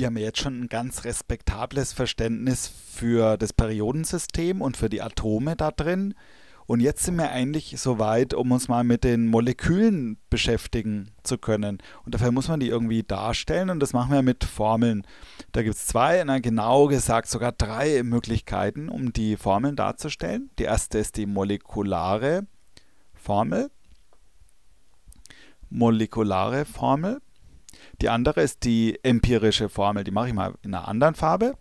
wir haben jetzt schon ein ganz respektables Verständnis für das Periodensystem und für die Atome da drin. Und jetzt sind wir eigentlich so weit, um uns mal mit den Molekülen beschäftigen zu können. Und dafür muss man die irgendwie darstellen und das machen wir mit Formeln. Da gibt es zwei, na genau gesagt sogar drei Möglichkeiten, um die Formeln darzustellen. Die erste ist die molekulare Formel. Molekulare Formel. Die andere ist die empirische Formel. Die mache ich mal in einer anderen Farbe.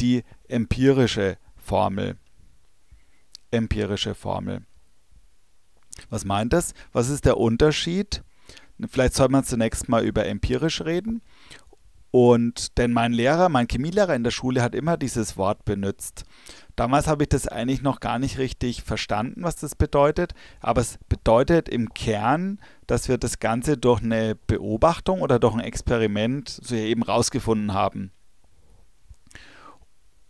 Die empirische Formel. Empirische Formel. Was meint das? Was ist der Unterschied? Vielleicht soll man zunächst mal über empirisch reden. Und denn mein Lehrer, mein Chemielehrer in der Schule hat immer dieses Wort benutzt. Damals habe ich das eigentlich noch gar nicht richtig verstanden, was das bedeutet, aber es bedeutet im Kern dass wir das Ganze durch eine Beobachtung oder durch ein Experiment so eben rausgefunden haben.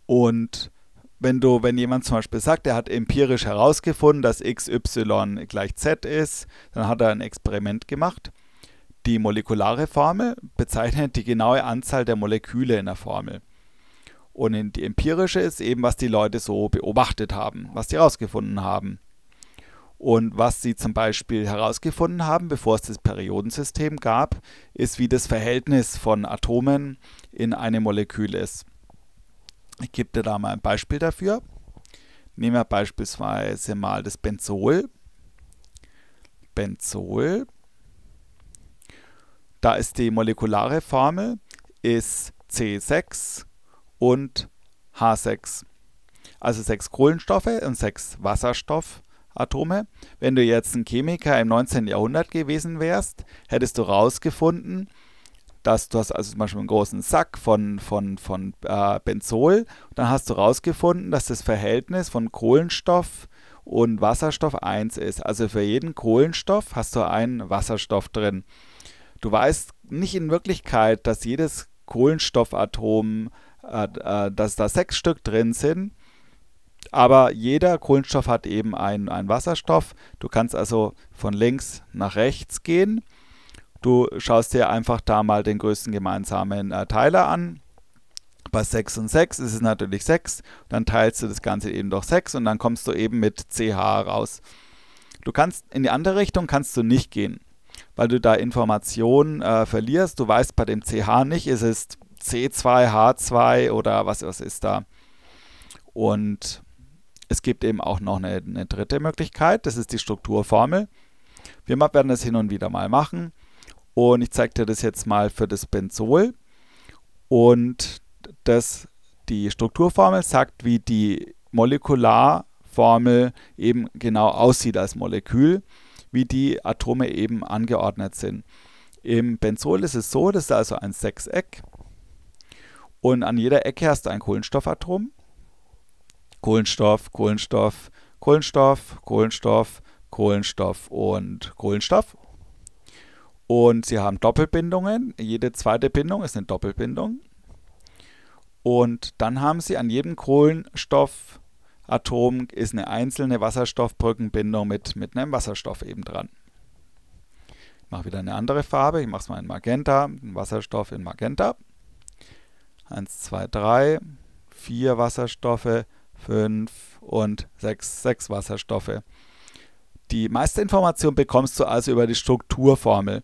Und wenn du, wenn jemand zum Beispiel sagt, er hat empirisch herausgefunden, dass XY gleich Z ist, dann hat er ein Experiment gemacht. Die molekulare Formel bezeichnet die genaue Anzahl der Moleküle in der Formel. Und die empirische ist eben, was die Leute so beobachtet haben, was die herausgefunden haben. Und was sie zum Beispiel herausgefunden haben, bevor es das Periodensystem gab, ist, wie das Verhältnis von Atomen in einem Molekül ist. Ich gebe dir da mal ein Beispiel dafür. Nehmen wir beispielsweise mal das Benzol. Benzol. Da ist die molekulare Formel ist C6 und H6. Also sechs Kohlenstoffe und sechs Wasserstoff Atome. Wenn du jetzt ein Chemiker im 19. Jahrhundert gewesen wärst, hättest du herausgefunden, dass du hast also zum Beispiel einen großen Sack von, von, von äh, Benzol, dann hast du herausgefunden, dass das Verhältnis von Kohlenstoff und Wasserstoff 1 ist. Also für jeden Kohlenstoff hast du einen Wasserstoff drin. Du weißt nicht in Wirklichkeit, dass jedes Kohlenstoffatom, äh, äh, dass da sechs Stück drin sind, aber jeder Kohlenstoff hat eben einen, einen Wasserstoff. Du kannst also von links nach rechts gehen. Du schaust dir einfach da mal den größten gemeinsamen äh, Teiler an. Bei 6 und 6 ist es natürlich 6. Dann teilst du das Ganze eben durch 6 und dann kommst du eben mit CH raus. Du kannst in die andere Richtung kannst du nicht gehen, weil du da Informationen äh, verlierst. Du weißt bei dem CH nicht, ist es C2, H2 oder was, was ist da. Und es gibt eben auch noch eine, eine dritte Möglichkeit, das ist die Strukturformel. Wir werden das hin und wieder mal machen. Und ich zeige dir das jetzt mal für das Benzol. Und das, die Strukturformel sagt, wie die Molekularformel eben genau aussieht als Molekül, wie die Atome eben angeordnet sind. Im Benzol ist es so, das ist also ein Sechseck. Und an jeder Ecke hast du ein Kohlenstoffatom. Kohlenstoff, Kohlenstoff, Kohlenstoff, Kohlenstoff, Kohlenstoff und Kohlenstoff. Und sie haben Doppelbindungen. Jede zweite Bindung ist eine Doppelbindung. Und dann haben sie an jedem Kohlenstoffatom ist eine einzelne Wasserstoffbrückenbindung mit, mit einem Wasserstoff eben dran. Ich mache wieder eine andere Farbe. Ich mache es mal in Magenta. Wasserstoff in Magenta. 1, 2, 3, 4 Wasserstoffe, 5 und 6, 6 Wasserstoffe. Die meiste Information bekommst du also über die Strukturformel.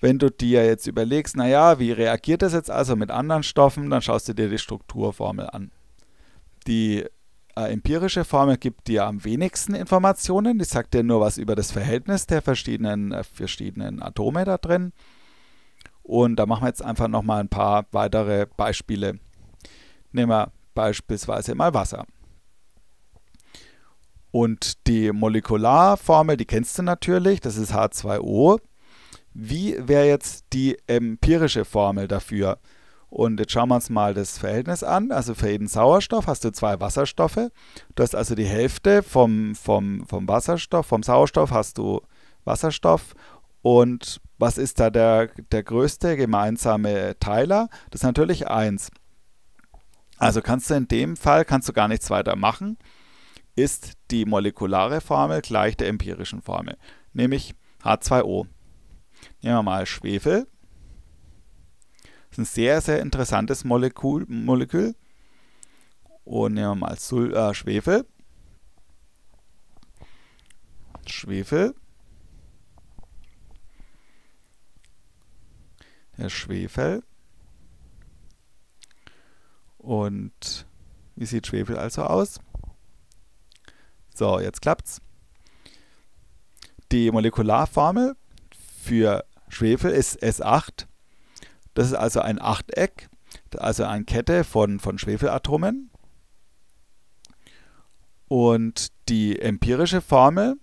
Wenn du dir jetzt überlegst, naja, wie reagiert das jetzt also mit anderen Stoffen, dann schaust du dir die Strukturformel an. Die äh, empirische Formel gibt dir am wenigsten Informationen, die sagt dir nur was über das Verhältnis der verschiedenen, äh, verschiedenen Atome da drin. Und da machen wir jetzt einfach nochmal ein paar weitere Beispiele. Nehmen wir beispielsweise mal Wasser. Und die Molekularformel, die kennst du natürlich, das ist H2O. Wie wäre jetzt die empirische Formel dafür? Und jetzt schauen wir uns mal das Verhältnis an. Also für jeden Sauerstoff hast du zwei Wasserstoffe. Du hast also die Hälfte vom, vom, vom Wasserstoff, vom Sauerstoff hast du Wasserstoff. Und was ist da der, der größte gemeinsame Teiler? Das ist natürlich 1. Also kannst du in dem Fall kannst du gar nichts weiter machen ist die molekulare Formel gleich der empirischen Formel, nämlich H2O. Nehmen wir mal Schwefel. Das ist ein sehr, sehr interessantes Molekül. Molekül. Und nehmen wir mal Sul äh, Schwefel. Schwefel. Der Schwefel. Und wie sieht Schwefel also aus? So, jetzt klappt's. Die Molekularformel für Schwefel ist S8. Das ist also ein Achteck, also eine Kette von, von Schwefelatromen. Und die empirische Formel,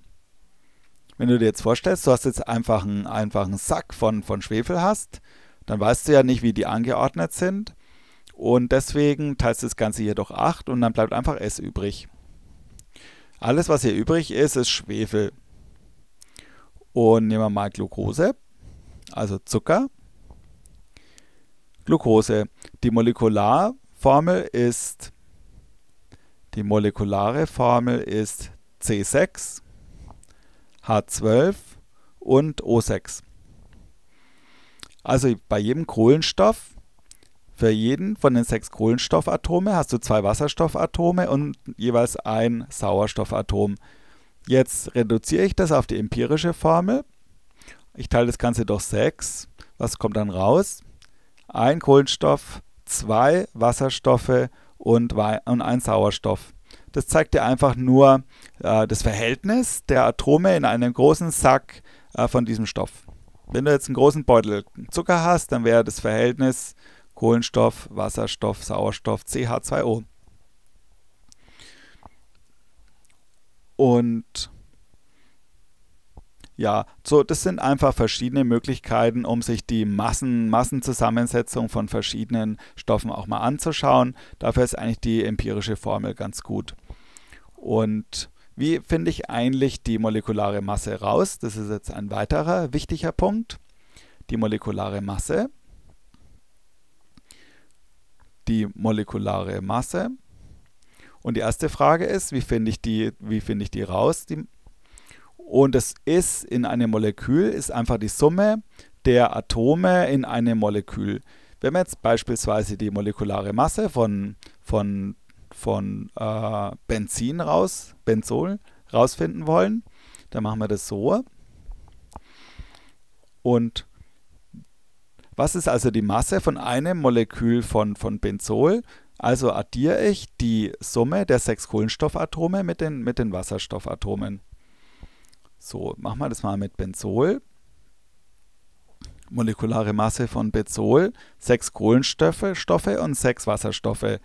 wenn du dir jetzt vorstellst, du hast jetzt einfach einen einfachen Sack von, von Schwefel hast, dann weißt du ja nicht, wie die angeordnet sind. Und deswegen teilst du das Ganze hier durch 8 und dann bleibt einfach S übrig. Alles, was hier übrig ist, ist Schwefel. Und nehmen wir mal Glucose, also Zucker. Glucose. Die Molekularformel ist die molekulare Formel ist C6, H12 und O6. Also bei jedem Kohlenstoff für jeden von den sechs Kohlenstoffatome hast du zwei Wasserstoffatome und jeweils ein Sauerstoffatom. Jetzt reduziere ich das auf die empirische Formel. Ich teile das Ganze durch 6. Was kommt dann raus? Ein Kohlenstoff, zwei Wasserstoffe und, ein Sauerstoff. Das zeigt dir einfach nur äh, das Verhältnis der Atome in einem großen Sack äh, von diesem Stoff. Wenn du jetzt einen großen Beutel Zucker hast, dann wäre das Verhältnis Kohlenstoff, Wasserstoff, Sauerstoff, CH2O. Und ja, so das sind einfach verschiedene Möglichkeiten, um sich die Massen, Massenzusammensetzung von verschiedenen Stoffen auch mal anzuschauen. Dafür ist eigentlich die empirische Formel ganz gut. Und wie finde ich eigentlich die molekulare Masse raus? Das ist jetzt ein weiterer wichtiger Punkt. Die molekulare Masse die molekulare Masse. Und die erste Frage ist, wie finde ich, die, wie find ich die raus? Die, und das ist in einem Molekül, ist einfach die Summe der Atome in einem Molekül. Wenn wir jetzt beispielsweise die molekulare Masse von, von, von äh, Benzin raus, Benzol, rausfinden wollen, dann machen wir das so. Und was ist also die Masse von einem Molekül von, von Benzol? Also addiere ich die Summe der sechs Kohlenstoffatome mit den, mit den Wasserstoffatomen. So, machen wir das mal mit Benzol. Molekulare Masse von Benzol, sechs Kohlenstoffe und sechs Wasserstoffe.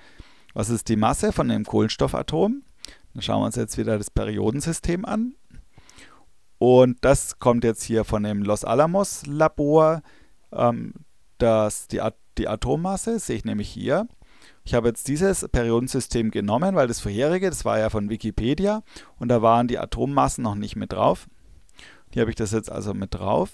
Was ist die Masse von dem Kohlenstoffatom? Dann schauen wir uns jetzt wieder das Periodensystem an. Und das kommt jetzt hier von dem Los Alamos Labor ähm, dass die, At die Atommasse, sehe ich nämlich hier, ich habe jetzt dieses Periodensystem genommen, weil das vorherige, das war ja von Wikipedia und da waren die Atommassen noch nicht mit drauf. Hier habe ich das jetzt also mit drauf.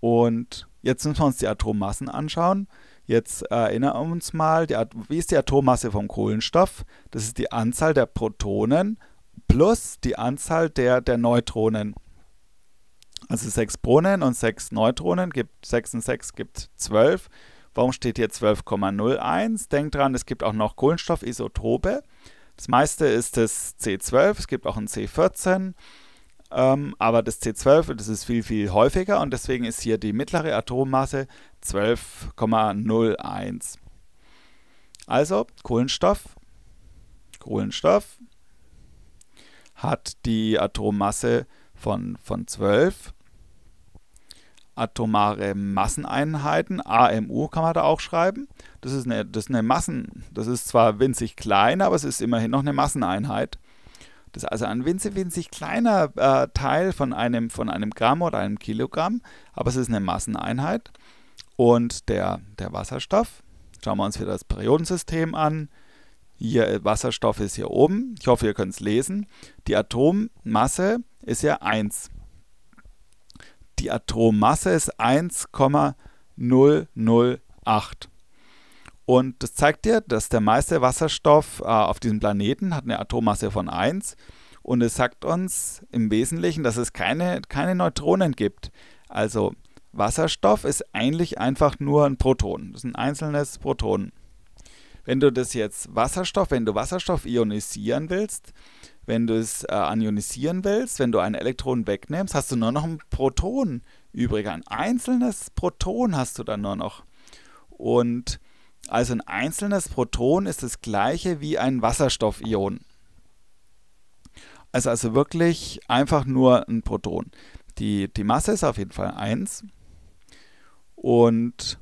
Und jetzt müssen wir uns die Atommassen anschauen. Jetzt äh, erinnern wir uns mal, wie ist die Atommasse vom Kohlenstoff? Das ist die Anzahl der Protonen plus die Anzahl der, der Neutronen. Also sechs Brunnen und sechs Neutronen gibt 6 und 6 gibt 12. Warum steht hier 12,01? Denkt dran, es gibt auch noch Kohlenstoffisotope. Das meiste ist das C12, es gibt auch ein C14. Ähm, aber das C12, das ist viel, viel häufiger und deswegen ist hier die mittlere Atommasse 12,01. Also Kohlenstoff, Kohlenstoff hat die Atommasse 12,01 von, von 12 atomare Masseneinheiten, AMU kann man da auch schreiben. Das ist eine, das ist eine Massen, das ist zwar winzig klein, aber es ist immerhin noch eine Masseneinheit. Das ist also ein winzig, winzig kleiner äh, Teil von einem, von einem Gramm oder einem Kilogramm, aber es ist eine Masseneinheit. Und der, der Wasserstoff, schauen wir uns wieder das Periodensystem an, hier äh, Wasserstoff ist hier oben. Ich hoffe, ihr könnt es lesen. Die Atommasse ist ja 1. Die Atommasse ist 1,008. Und das zeigt dir, dass der meiste Wasserstoff äh, auf diesem Planeten hat eine Atommasse von 1. Und es sagt uns im Wesentlichen, dass es keine, keine Neutronen gibt. Also Wasserstoff ist eigentlich einfach nur ein Proton. Das ist ein einzelnes Proton. Wenn du das jetzt Wasserstoff, wenn du Wasserstoff ionisieren willst, wenn du es äh, anionisieren willst, wenn du ein Elektron wegnimmst, hast du nur noch ein Proton übrig. Ein einzelnes Proton hast du dann nur noch. Und also ein einzelnes Proton ist das gleiche wie ein Wasserstoffion. Also, also wirklich einfach nur ein Proton. Die, die Masse ist auf jeden Fall 1. Und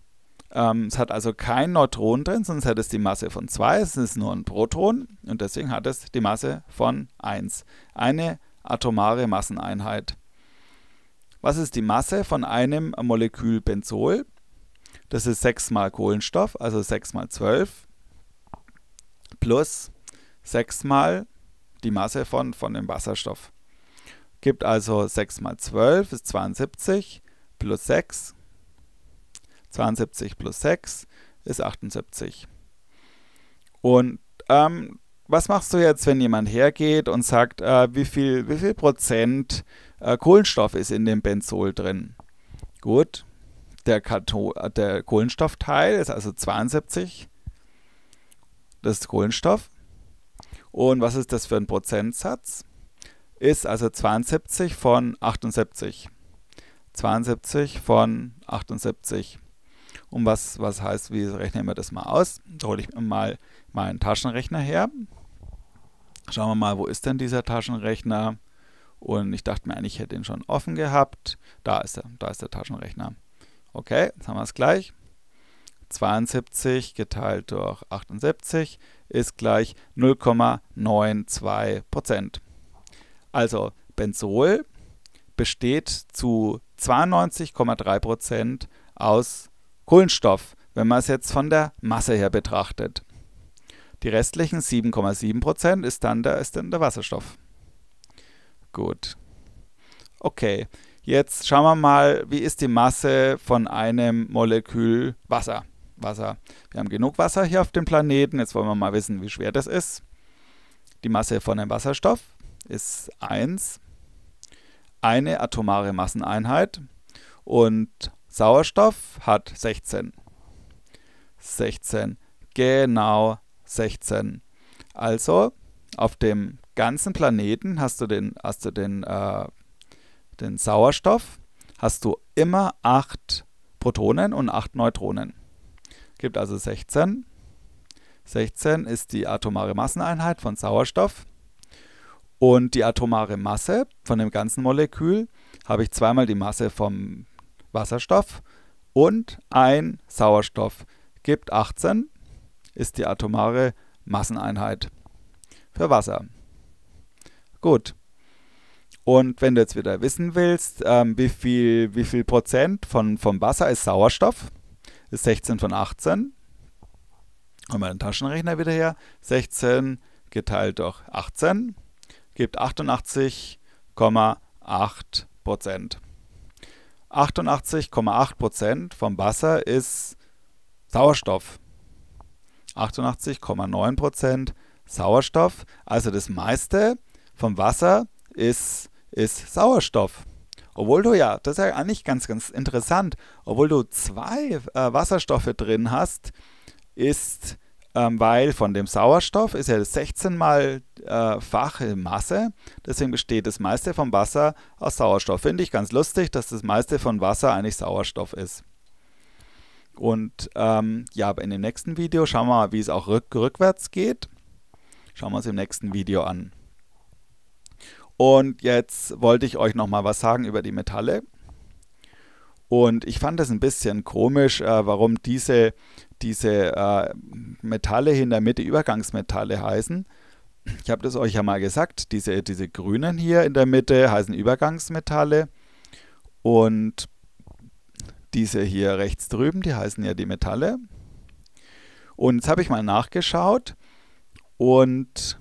ähm, es hat also kein Neutron drin, sonst hätte es die Masse von 2. Es ist nur ein Proton und deswegen hat es die Masse von 1. Eine atomare Masseneinheit. Was ist die Masse von einem Molekül Benzol? Das ist 6 mal Kohlenstoff, also 6 mal 12, plus 6 mal die Masse von, von dem Wasserstoff. Gibt also 6 mal 12 ist 72, plus 6 72 plus 6 ist 78. Und ähm, was machst du jetzt, wenn jemand hergeht und sagt, äh, wie, viel, wie viel Prozent äh, Kohlenstoff ist in dem Benzol drin? Gut, der, Kato der Kohlenstoffteil ist also 72, das ist Kohlenstoff. Und was ist das für ein Prozentsatz? Ist also 72 von 78. 72 von 78. Und was, was heißt, wie rechnen wir das mal aus? Da hole ich mal meinen Taschenrechner her. Schauen wir mal, wo ist denn dieser Taschenrechner? Und ich dachte mir eigentlich, ich hätte ihn schon offen gehabt. Da ist er, da ist der Taschenrechner. Okay, jetzt haben wir es gleich. 72 geteilt durch 78 ist gleich 0,92 Prozent. Also Benzol besteht zu 92,3 Prozent aus Kohlenstoff, wenn man es jetzt von der Masse her betrachtet. Die restlichen 7,7% ist dann der, ist dann der Wasserstoff. Gut. Okay, jetzt schauen wir mal, wie ist die Masse von einem Molekül Wasser. Wasser. Wir haben genug Wasser hier auf dem Planeten. Jetzt wollen wir mal wissen, wie schwer das ist. Die Masse von einem Wasserstoff ist 1, eine atomare Masseneinheit. Und Sauerstoff hat 16. 16. Genau 16. Also auf dem ganzen Planeten hast du den, hast du den, äh, den Sauerstoff, hast du immer 8 Protonen und 8 Neutronen. Gibt also 16. 16 ist die atomare Masseneinheit von Sauerstoff. Und die atomare Masse von dem ganzen Molekül habe ich zweimal die Masse vom Wasserstoff und ein Sauerstoff gibt 18, ist die atomare Masseneinheit für Wasser. Gut. Und wenn du jetzt wieder wissen willst, ähm, wie, viel, wie viel Prozent von, vom Wasser ist Sauerstoff, ist 16 von 18. Kommen mal den Taschenrechner wieder her. 16 geteilt durch 18 gibt 88,8 Prozent. 88,8% Prozent vom Wasser ist Sauerstoff. 88,9% Prozent Sauerstoff. Also das meiste vom Wasser ist, ist Sauerstoff. Obwohl du ja, das ist ja eigentlich ganz, ganz interessant, obwohl du zwei äh, Wasserstoffe drin hast, ist ähm, weil von dem Sauerstoff ist ja 16 mal äh, fache Masse, deswegen besteht das meiste vom Wasser aus Sauerstoff. Finde ich ganz lustig, dass das meiste von Wasser eigentlich Sauerstoff ist. Und ähm, ja, in dem nächsten Video schauen wir mal, wie es auch rück rückwärts geht. Schauen wir uns im nächsten Video an. Und jetzt wollte ich euch nochmal was sagen über die Metalle. Und ich fand es ein bisschen komisch, äh, warum diese diese äh, Metalle in der Mitte Übergangsmetalle heißen. Ich habe das euch ja mal gesagt, diese, diese grünen hier in der Mitte heißen Übergangsmetalle und diese hier rechts drüben, die heißen ja die Metalle. Und jetzt habe ich mal nachgeschaut und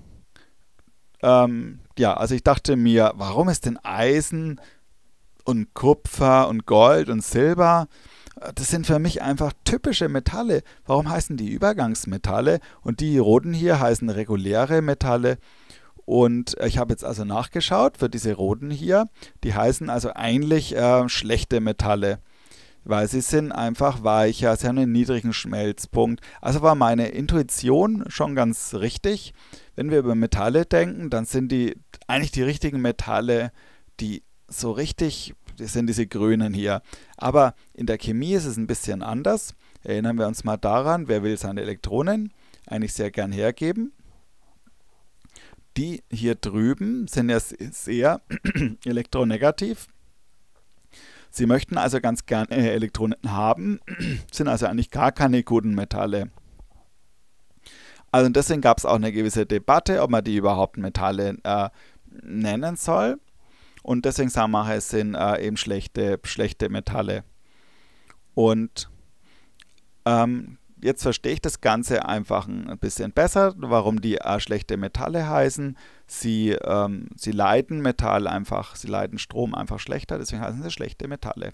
ähm, ja, also ich dachte mir, warum ist denn Eisen und Kupfer und Gold und Silber? Das sind für mich einfach typische Metalle. Warum heißen die Übergangsmetalle? Und die roten hier heißen reguläre Metalle. Und äh, ich habe jetzt also nachgeschaut für diese roten hier. Die heißen also eigentlich äh, schlechte Metalle, weil sie sind einfach weicher, sie haben einen niedrigen Schmelzpunkt. Also war meine Intuition schon ganz richtig. Wenn wir über Metalle denken, dann sind die eigentlich die richtigen Metalle, die so richtig das sind diese Grünen hier. Aber in der Chemie ist es ein bisschen anders. Erinnern wir uns mal daran, wer will seine Elektronen eigentlich sehr gern hergeben. Die hier drüben sind ja sehr elektronegativ. Sie möchten also ganz gerne äh, Elektronen haben, sind also eigentlich gar keine guten Metalle. Also deswegen gab es auch eine gewisse Debatte, ob man die überhaupt Metalle äh, nennen soll. Und deswegen sagen wir, es sind äh, eben schlechte, schlechte Metalle. Und ähm, jetzt verstehe ich das Ganze einfach ein bisschen besser, warum die äh, schlechte Metalle heißen. Sie, ähm, sie leiten Metall einfach, sie leiten Strom einfach schlechter, deswegen heißen sie schlechte Metalle.